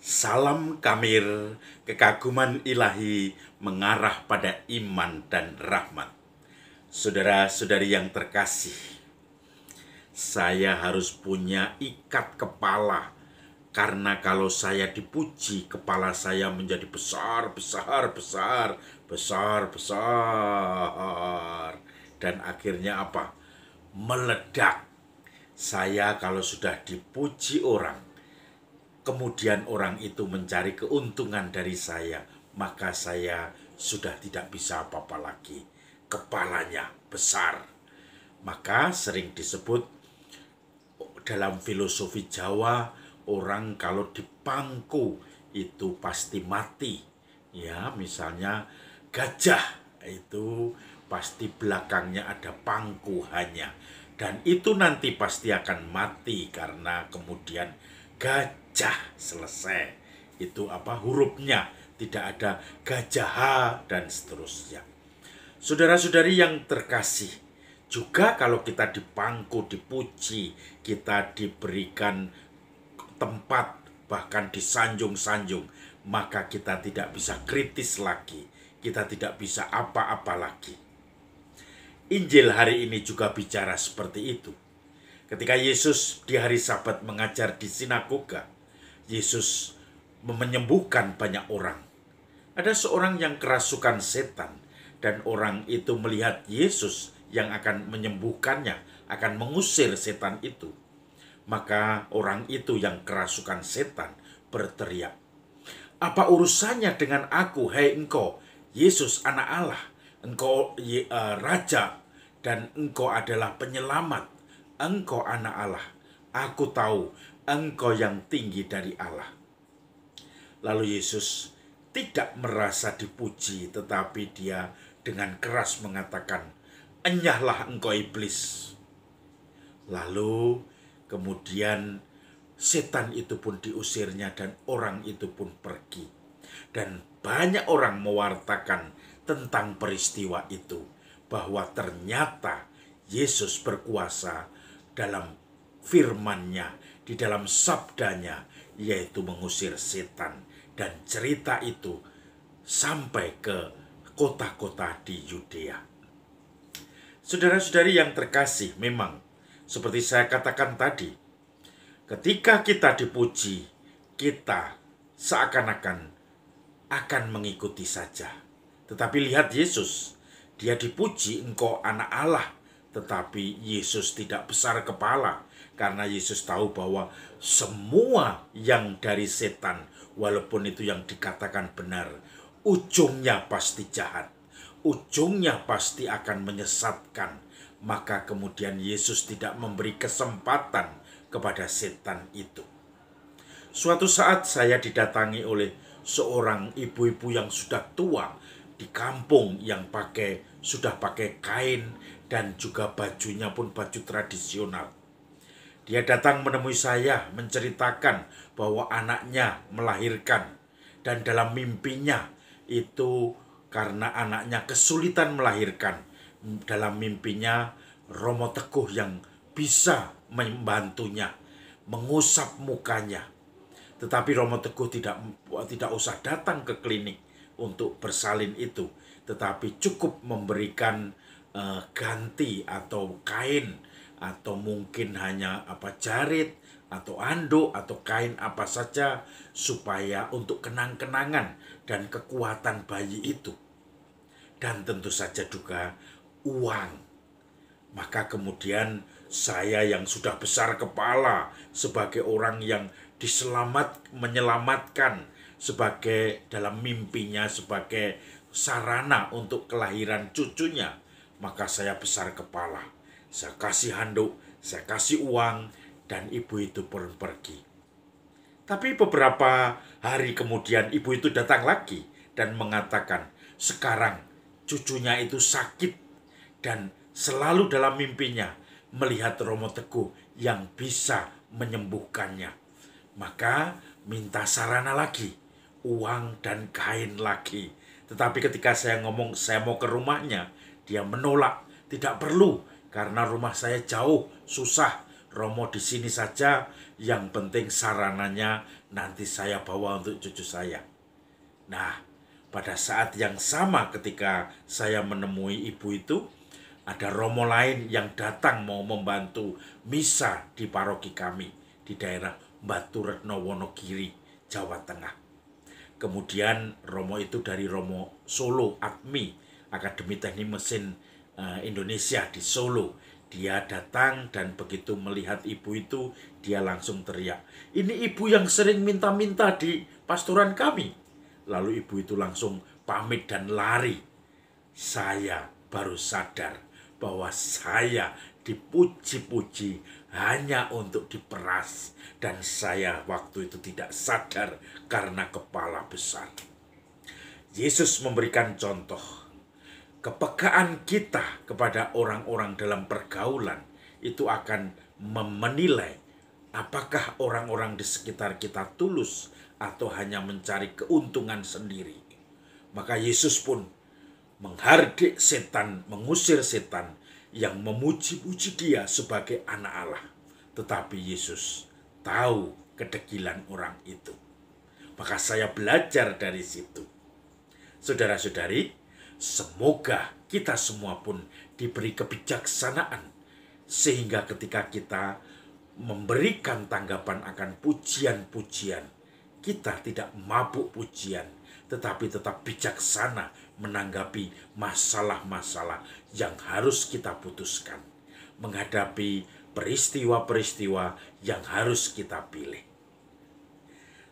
Salam kamir, kekaguman ilahi mengarah pada iman dan rahmat. Saudara-saudari yang terkasih, saya harus punya ikat kepala karena kalau saya dipuji, kepala saya menjadi besar, besar, besar, besar, besar. Dan akhirnya apa? Meledak. Saya kalau sudah dipuji orang, kemudian orang itu mencari keuntungan dari saya, maka saya sudah tidak bisa apa-apa lagi. Kepalanya besar. Maka sering disebut dalam filosofi Jawa, orang kalau dipangku itu pasti mati. Ya, misalnya gajah itu pasti belakangnya ada pangku hanya, dan itu nanti pasti akan mati karena kemudian gajah gajah selesai itu apa hurufnya tidak ada gajah dan seterusnya saudara-saudari yang terkasih juga kalau kita dipangku dipuji kita diberikan tempat bahkan disanjung-sanjung maka kita tidak bisa kritis lagi kita tidak bisa apa-apa lagi Injil hari ini juga bicara seperti itu ketika Yesus di hari Sabat mengajar di sinagoga Yesus menyembuhkan banyak orang. Ada seorang yang kerasukan setan dan orang itu melihat Yesus yang akan menyembuhkannya, akan mengusir setan itu. Maka orang itu yang kerasukan setan berteriak, "Apa urusannya dengan aku, hai engkau, Yesus anak Allah? Engkau uh, raja dan engkau adalah penyelamat, engkau anak Allah." Aku tahu engkau yang tinggi dari Allah. Lalu Yesus tidak merasa dipuji, tetapi dia dengan keras mengatakan, "Enyahlah engkau iblis." Lalu kemudian setan itu pun diusirnya dan orang itu pun pergi. Dan banyak orang mewartakan tentang peristiwa itu bahwa ternyata Yesus berkuasa dalam firmannya, di dalam sabdanya, yaitu mengusir setan. Dan cerita itu sampai ke kota-kota di Yudea. Saudara-saudari yang terkasih, memang seperti saya katakan tadi, ketika kita dipuji, kita seakan-akan akan mengikuti saja. Tetapi lihat Yesus, dia dipuji engkau anak Allah, tetapi Yesus tidak besar kepala, karena Yesus tahu bahwa semua yang dari setan, walaupun itu yang dikatakan benar, ujungnya pasti jahat. Ujungnya pasti akan menyesatkan. Maka kemudian Yesus tidak memberi kesempatan kepada setan itu. Suatu saat saya didatangi oleh seorang ibu-ibu yang sudah tua di kampung yang pakai sudah pakai kain dan juga bajunya pun baju tradisional. Dia datang menemui saya menceritakan bahwa anaknya melahirkan dan dalam mimpinya itu karena anaknya kesulitan melahirkan. Dalam mimpinya Romo Teguh yang bisa membantunya mengusap mukanya. Tetapi Romo Teguh tidak tidak usah datang ke klinik untuk bersalin itu, tetapi cukup memberikan uh, ganti atau kain atau mungkin hanya apa jarit atau anduk atau kain apa saja supaya untuk kenang-kenangan dan kekuatan bayi itu. Dan tentu saja juga uang. Maka kemudian saya yang sudah besar kepala sebagai orang yang diselamat menyelamatkan sebagai dalam mimpinya sebagai sarana untuk kelahiran cucunya, maka saya besar kepala saya kasih handuk, saya kasih uang, dan ibu itu pun pergi. Tapi beberapa hari kemudian ibu itu datang lagi dan mengatakan, sekarang cucunya itu sakit dan selalu dalam mimpinya melihat Romo Teguh yang bisa menyembuhkannya. Maka minta sarana lagi, uang dan kain lagi. Tetapi ketika saya ngomong saya mau ke rumahnya, dia menolak, tidak perlu, karena rumah saya jauh, susah. Romo di sini saja, yang penting sarananya nanti saya bawa untuk cucu saya. Nah, pada saat yang sama ketika saya menemui ibu itu, ada romo lain yang datang mau membantu misa di paroki kami di daerah Batu Retno Wonogiri, Jawa Tengah. Kemudian romo itu dari romo Solo Akmi, Akademi Teknik Mesin Eh, Indonesia di Solo. Dia datang dan begitu melihat ibu itu, dia langsung teriak. Ini ibu yang sering minta-minta di pasturan kami. Lalu ibu itu langsung pamit dan lari. Saya baru sadar bahwa saya dipuji-puji hanya untuk diperas dan saya waktu itu tidak sadar karena kepala besar. Yesus memberikan contoh kepekaan kita kepada orang-orang dalam pergaulan itu akan menilai apakah orang-orang di sekitar kita tulus atau hanya mencari keuntungan sendiri. Maka Yesus pun menghardik setan, mengusir setan yang memuji-puji dia sebagai anak Allah. Tetapi Yesus tahu kedegilan orang itu. Maka saya belajar dari situ. Saudara-saudari, Semoga kita semua pun diberi kebijaksanaan sehingga ketika kita memberikan tanggapan akan pujian-pujian, kita tidak mabuk pujian, tetapi tetap bijaksana menanggapi masalah-masalah yang harus kita putuskan, menghadapi peristiwa-peristiwa yang harus kita pilih.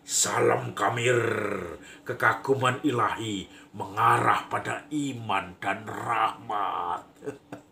Salam kamir, kekaguman ilahi mengarah pada iman dan rahmat.